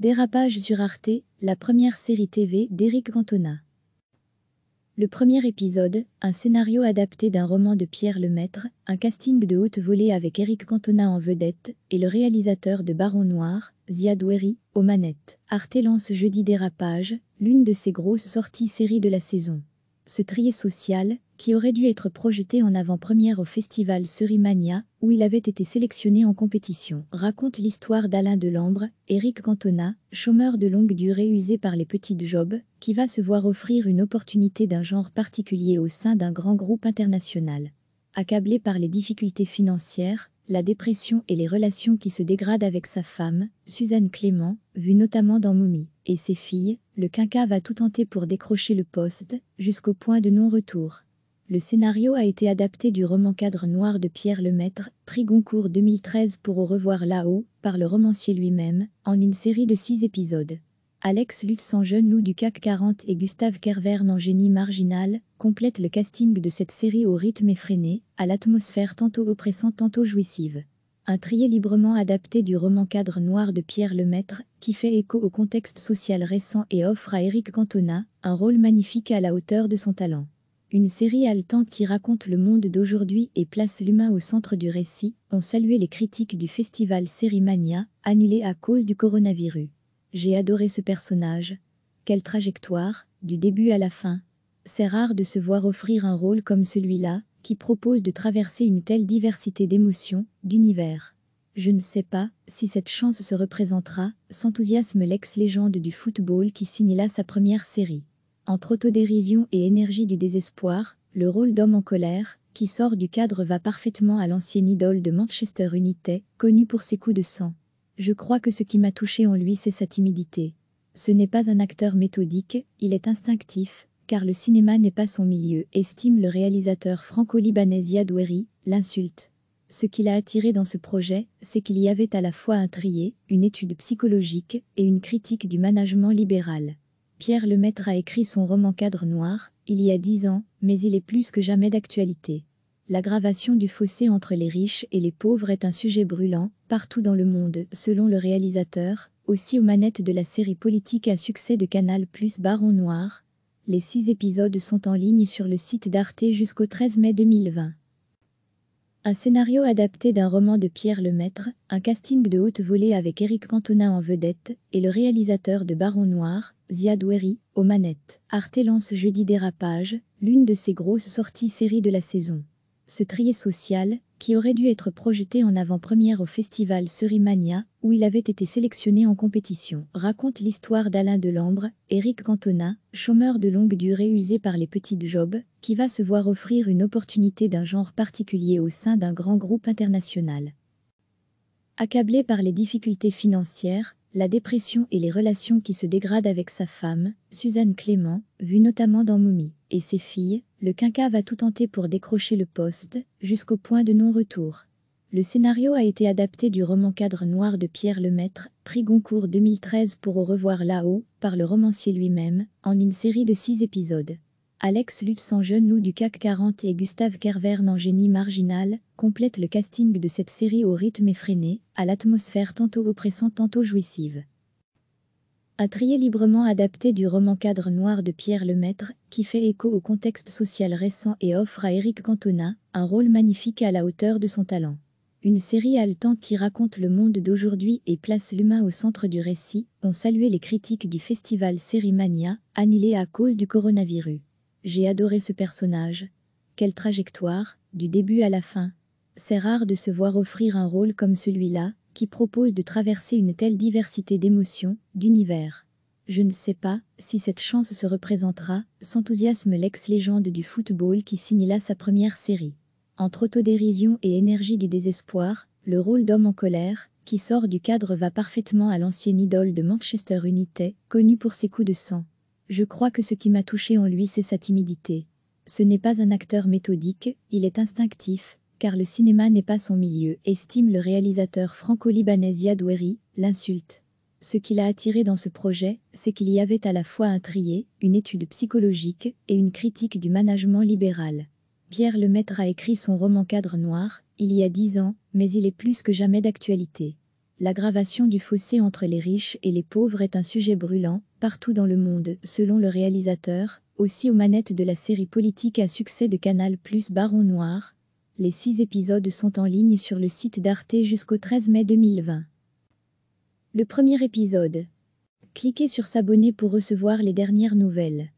Dérapage sur Arte, la première série TV d'Éric Cantona. Le premier épisode, un scénario adapté d'un roman de Pierre Lemaître, un casting de haute volée avec Éric Cantona en vedette et le réalisateur de Baron Noir, Ziad Doueiri, aux manettes. Arte lance jeudi Dérapage, l'une de ses grosses sorties séries de la saison. Ce trier social, qui aurait dû être projeté en avant-première au festival Surimania, où il avait été sélectionné en compétition, raconte l'histoire d'Alain Delambre, Éric Cantona, chômeur de longue durée usé par les petites jobs, qui va se voir offrir une opportunité d'un genre particulier au sein d'un grand groupe international. Accablé par les difficultés financières, la dépression et les relations qui se dégradent avec sa femme, Suzanne Clément, vue notamment dans Moumi, et ses filles, le quinca va tout tenter pour décrocher le poste, jusqu'au point de non-retour. Le scénario a été adapté du roman Cadre noir de Pierre Lemaître, prix Goncourt 2013 pour Au revoir là-haut, par le romancier lui-même, en une série de six épisodes. Alex Lutz en jeune loup du CAC 40 et Gustave Kerverne en génie marginal complètent le casting de cette série au rythme effréné, à l'atmosphère tantôt oppressante tantôt jouissive. Un trier librement adapté du roman Cadre noir de Pierre Lemaître, qui fait écho au contexte social récent et offre à Eric Cantona un rôle magnifique à la hauteur de son talent. Une série haletante qui raconte le monde d'aujourd'hui et place l'humain au centre du récit, ont salué les critiques du festival Sérimania, annulé à cause du coronavirus. J'ai adoré ce personnage. Quelle trajectoire, du début à la fin. C'est rare de se voir offrir un rôle comme celui-là, qui propose de traverser une telle diversité d'émotions, d'univers. Je ne sais pas si cette chance se représentera, s'enthousiasme l'ex-légende du football qui signe là sa première série. Entre autodérision et énergie du désespoir, le rôle d'homme en colère, qui sort du cadre va parfaitement à l'ancienne idole de Manchester United, connue pour ses coups de sang. Je crois que ce qui m'a touché en lui c'est sa timidité. Ce n'est pas un acteur méthodique, il est instinctif, car le cinéma n'est pas son milieu, estime le réalisateur franco-libanais Yadoueri, l'insulte. Ce qui l'a attiré dans ce projet, c'est qu'il y avait à la fois un trier, une étude psychologique et une critique du management libéral. Pierre Lemaître a écrit son roman Cadre Noir, il y a dix ans, mais il est plus que jamais d'actualité. L'aggravation du fossé entre les riches et les pauvres est un sujet brûlant, partout dans le monde, selon le réalisateur, aussi aux manettes de la série politique à succès de Canal Plus Baron Noir. Les six épisodes sont en ligne sur le site d'Arte jusqu'au 13 mai 2020. Un scénario adapté d'un roman de Pierre Lemaître, un casting de haute volée avec Eric Cantona en vedette et le réalisateur de Baron Noir, Zia Doueri, aux manettes. Arte lance jeudi Dérapage, l'une de ses grosses sorties séries de la saison. Ce trier social, qui aurait dû être projeté en avant-première au festival Surimania, où il avait été sélectionné en compétition, raconte l'histoire d'Alain Delambre, Éric Cantona, chômeur de longue durée usé par les petites jobs, qui va se voir offrir une opportunité d'un genre particulier au sein d'un grand groupe international. Accablé par les difficultés financières, la dépression et les relations qui se dégradent avec sa femme, Suzanne Clément, vue notamment dans Mommy et ses filles, le quinca va tout tenter pour décrocher le poste, jusqu'au point de non-retour. Le scénario a été adapté du roman Cadre Noir de Pierre Lemaître, prix Goncourt 2013 pour Au revoir là-haut, par le romancier lui-même, en une série de six épisodes. Alex Lutz en jeune du CAC 40 et Gustave Kervern en génie marginal complètent le casting de cette série au rythme effréné, à l'atmosphère tantôt oppressante tantôt jouissive. Un trier librement adapté du roman Cadre noir de Pierre Lemaître, qui fait écho au contexte social récent et offre à Éric Cantona un rôle magnifique à la hauteur de son talent. Une série haletante qui raconte le monde d'aujourd'hui et place l'humain au centre du récit, ont salué les critiques du festival Sérimania, annulé à cause du coronavirus. J'ai adoré ce personnage. Quelle trajectoire, du début à la fin. C'est rare de se voir offrir un rôle comme celui-là, qui propose de traverser une telle diversité d'émotions, d'univers. Je ne sais pas si cette chance se représentera, s'enthousiasme l'ex-légende du football qui signe là sa première série. Entre autodérision et énergie du désespoir, le rôle d'homme en colère, qui sort du cadre va parfaitement à l'ancienne idole de Manchester United, connue pour ses coups de sang. Je crois que ce qui m'a touché en lui, c'est sa timidité. Ce n'est pas un acteur méthodique, il est instinctif, car le cinéma n'est pas son milieu, estime le réalisateur franco-libanais Yadoueri, l'insulte. Ce qui l'a attiré dans ce projet, c'est qu'il y avait à la fois un trier, une étude psychologique et une critique du management libéral. Pierre Lemaître a écrit son roman Cadre Noir, il y a dix ans, mais il est plus que jamais d'actualité. L'aggravation du fossé entre les riches et les pauvres est un sujet brûlant, partout dans le monde, selon le réalisateur, aussi aux manettes de la série politique à succès de Canal Plus Baron Noir. Les six épisodes sont en ligne sur le site d'Arte jusqu'au 13 mai 2020. Le premier épisode. Cliquez sur s'abonner pour recevoir les dernières nouvelles.